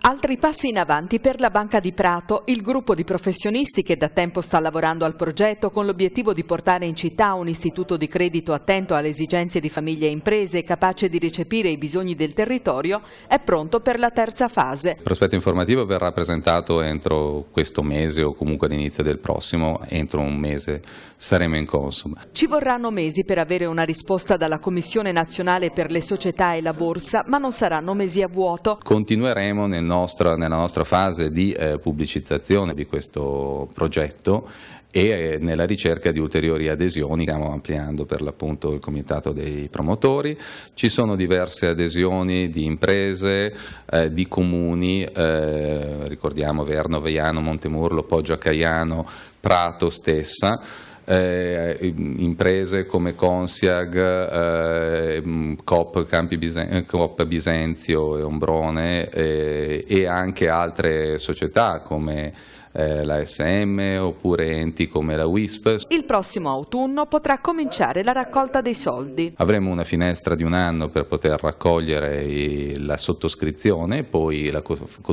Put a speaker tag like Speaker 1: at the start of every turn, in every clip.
Speaker 1: Altri passi in avanti per la Banca di Prato, il gruppo di professionisti che da tempo sta lavorando al progetto con l'obiettivo di portare in città un istituto di credito attento alle esigenze di famiglie e imprese capace di recepire i bisogni del territorio, è pronto per la terza fase. Il
Speaker 2: prospetto informativo verrà presentato entro questo mese o comunque all'inizio del prossimo, entro un mese saremo in Consum.
Speaker 1: Ci vorranno mesi per avere una risposta dalla Commissione nazionale per le società e la borsa, ma non saranno mesi a vuoto.
Speaker 2: Continueremo nel nostra, nella nostra fase di eh, pubblicizzazione di questo progetto e eh, nella ricerca di ulteriori adesioni, stiamo ampliando per l'appunto il comitato dei promotori, ci sono diverse adesioni di imprese, eh, di comuni, eh, ricordiamo Verno, Veiano, Montemurlo, Poggio Caiano, Prato stessa, eh, imprese come Consiag, eh, mm, Coop, Bisen Coop Bisenzio e Ombrone eh, e anche altre società come eh, la SM oppure enti come la WISP.
Speaker 1: Il prossimo autunno potrà cominciare la raccolta dei soldi.
Speaker 2: Avremo una finestra di un anno per poter raccogliere la sottoscrizione, poi la,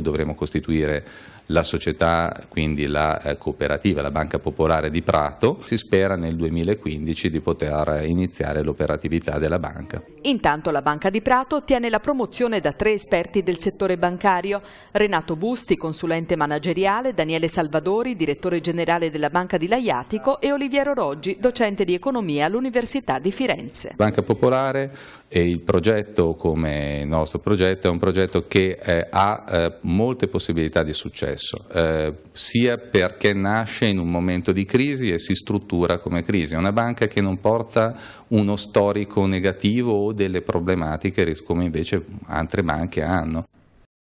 Speaker 2: dovremo costituire la società, quindi la eh, cooperativa, la Banca Popolare di Prato. Si spera nel 2015 di poter iniziare l'operatività della
Speaker 1: banca. Intanto la Banca di Prato ottiene la promozione da tre esperti del settore bancario, Renato Busti, consulente manageriale, Daniele Salvadori, direttore generale della Banca di Laiatico e Oliviero Roggi, docente di economia all'Università di Firenze.
Speaker 2: Banca Popolare e il progetto come il nostro progetto è un progetto che eh, ha eh, molte possibilità di successo, eh, sia perché nasce in un momento di crisi e si struttura come crisi, è una banca che non porta uno storico negativo o delle problematiche come invece altre banche hanno.